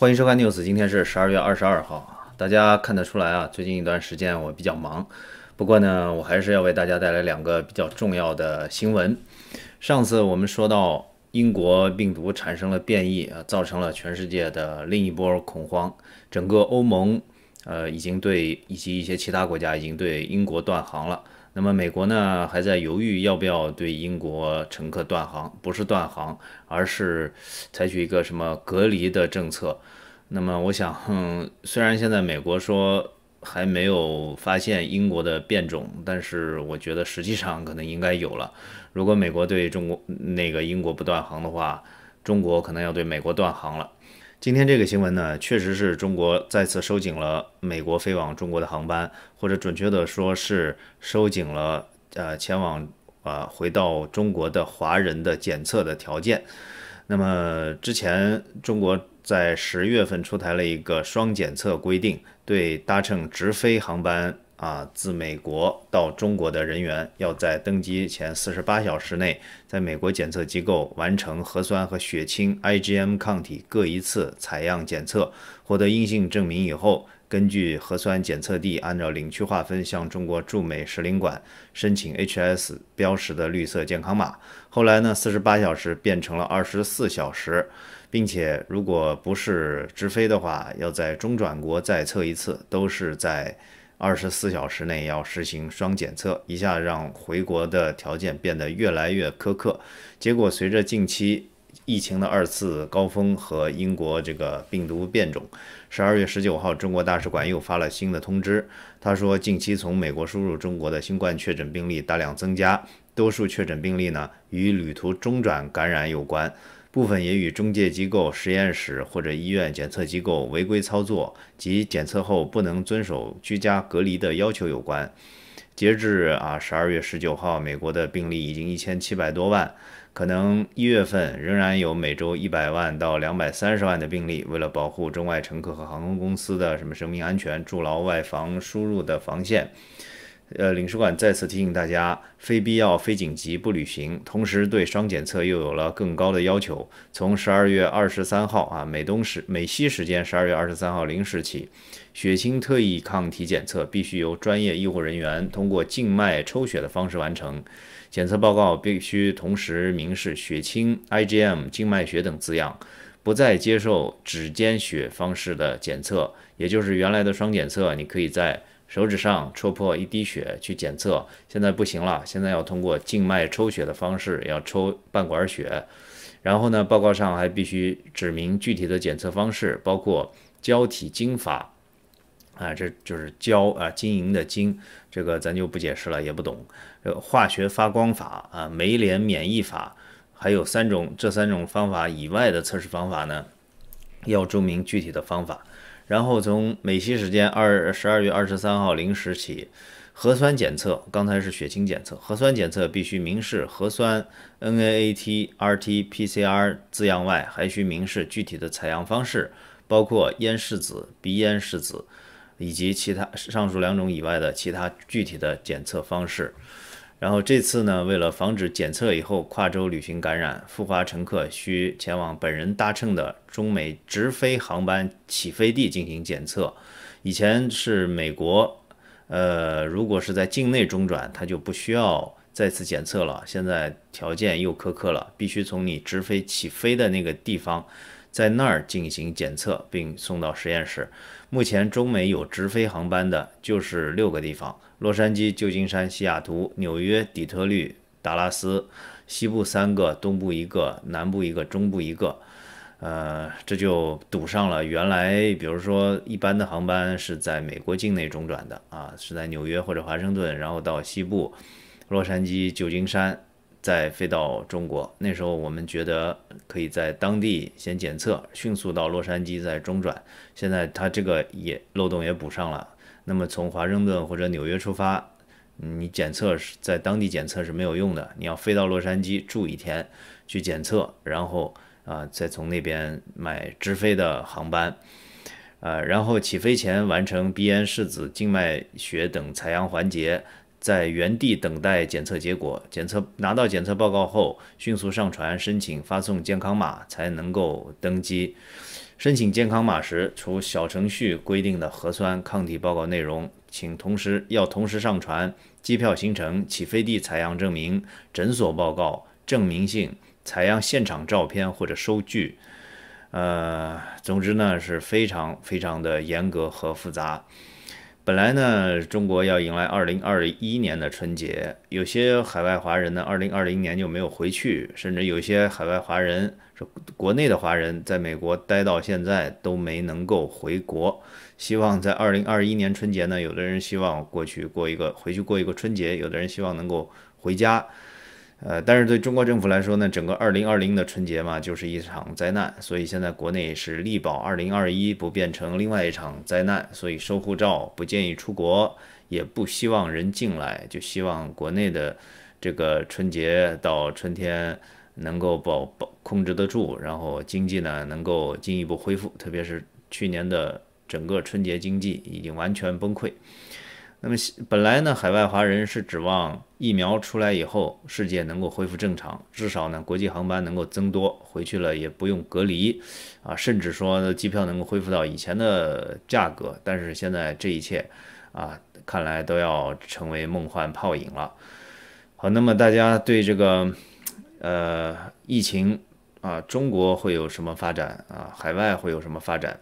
欢迎收看 news，今天是十二月二十二号，大家看得出来啊，最近一段时间我比较忙，不过呢，我还是要为大家带来两个比较重要的新闻。上次我们说到英国病毒产生了变异啊，造成了全世界的另一波恐慌，整个欧盟，呃，已经对以及一些其他国家已经对英国断航了。那么美国呢还在犹豫要不要对英国乘客断航，不是断航，而是采取一个什么隔离的政策。那么我想，虽然现在美国说还没有发现英国的变种，但是我觉得实际上可能应该有了。如果美国对中国那个英国不断航的话，中国可能要对美国断航了。今天这个新闻呢，确实是中国再次收紧了美国飞往中国的航班，或者准确的说是收紧了呃前往啊回到中国的华人的检测的条件。那么之前中国在十月份出台了一个双检测规定，对搭乘直飞航班。啊，自美国到中国的人员要在登机前四十八小时内，在美国检测机构完成核酸和血清 IgM 抗体各一次采样检测，获得阴性证明以后，根据核酸检测地按照领区划分，向中国驻美使领馆申请 HS 标识的绿色健康码。后来呢，四十八小时变成了二十四小时，并且如果不是直飞的话，要在中转国再测一次，都是在。二十四小时内要实行双检测，一下让回国的条件变得越来越苛刻。结果，随着近期疫情的二次高峰和英国这个病毒变种，十二月十九号，中国大使馆又发了新的通知。他说，近期从美国输入中国的新冠确诊病例大量增加，多数确诊病例呢与旅途中转感染有关。部分也与中介机构、实验室或者医院检测机构违规操作及检测后不能遵守居家隔离的要求有关。截至啊十二月十九号，美国的病例已经一千七百多万，可能一月份仍然有每周一百万到两百三十万的病例。为了保护中外乘客和航空公司的什么生命安全，筑牢外防输入的防线。呃，领事馆再次提醒大家，非必要、非紧急不旅行。同时，对双检测又有了更高的要求。从十二月二十三号啊，美东时、美西时间十二月二十三号零时起，血清特异抗体检测必须由专业医护人员通过静脉抽血的方式完成，检测报告必须同时明示血清、IgM、静脉血等字样，不再接受指尖血方式的检测，也就是原来的双检测，你可以在。手指上戳破一滴血去检测，现在不行了，现在要通过静脉抽血的方式，要抽半管血。然后呢，报告上还必须指明具体的检测方式，包括胶体金法，啊，这就是胶啊，金银的金，这个咱就不解释了，也不懂。呃，化学发光法啊，酶联免疫法，还有三种，这三种方法以外的测试方法呢，要注明具体的方法。然后从美西时间二十二月二十三号零时起，核酸检测刚才是血清检测，核酸检测必须明示核酸 NAATRTPCR 字样外，还需明示具体的采样方式，包括咽拭子、鼻咽拭子以及其他上述两种以外的其他具体的检测方式。然后这次呢，为了防止检测以后跨州旅行感染，赴华乘客需前往本人搭乘的中美直飞航班起飞地进行检测。以前是美国，呃，如果是在境内中转，他就不需要再次检测了。现在条件又苛刻了，必须从你直飞起飞的那个地方。在那儿进行检测，并送到实验室。目前，中美有直飞航班的，就是六个地方：洛杉矶、旧金山、西雅图、纽约、底特律、达拉斯。西部三个，东部一个，南部一个，中部一个。呃，这就堵上了。原来，比如说一般的航班是在美国境内中转的啊，是在纽约或者华盛顿，然后到西部，洛杉矶、旧金山。再飞到中国，那时候我们觉得可以在当地先检测，迅速到洛杉矶再中转。现在它这个也漏洞也补上了。那么从华盛顿或者纽约出发，你检测是在当地检测是没有用的，你要飞到洛杉矶住一天去检测，然后啊再从那边买直飞的航班，呃，然后起飞前完成鼻咽拭子、静脉血等采样环节。在原地等待检测结果，检测拿到检测报告后，迅速上传申请发送健康码，才能够登机。申请健康码时，除小程序规定的核酸抗体报告内容，请同时要同时上传机票行程、起飞地采样证明、诊所报告、证明性采样现场照片或者收据。呃，总之呢，是非常非常的严格和复杂。本来呢，中国要迎来二零二一年的春节，有些海外华人呢，二零二零年就没有回去，甚至有些海外华人，国内的华人，在美国待到现在都没能够回国。希望在二零二一年春节呢，有的人希望过去过一个回去过一个春节，有的人希望能够回家。呃，但是对中国政府来说呢，整个二零二零的春节嘛，就是一场灾难。所以现在国内是力保二零二一不变成另外一场灾难，所以收护照，不建议出国，也不希望人进来，就希望国内的这个春节到春天能够保保控制得住，然后经济呢能够进一步恢复。特别是去年的整个春节经济已经完全崩溃。那么本来呢，海外华人是指望疫苗出来以后，世界能够恢复正常，至少呢，国际航班能够增多，回去了也不用隔离，啊，甚至说机票能够恢复到以前的价格。但是现在这一切，啊，看来都要成为梦幻泡影了。好，那么大家对这个，呃，疫情啊，中国会有什么发展啊？海外会有什么发展？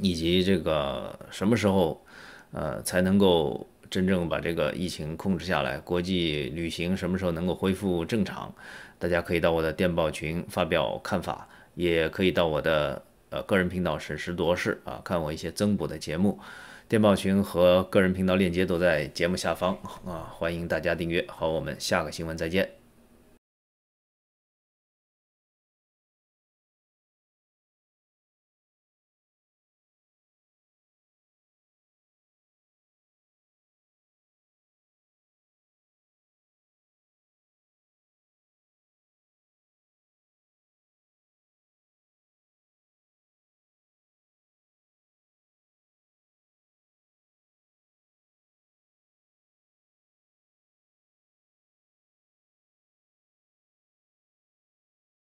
以及这个什么时候？呃，才能够真正把这个疫情控制下来。国际旅行什么时候能够恢复正常？大家可以到我的电报群发表看法，也可以到我的呃个人频道审时度势啊，看我一些增补的节目。电报群和个人频道链接都在节目下方啊，欢迎大家订阅。好，我们下个新闻再见。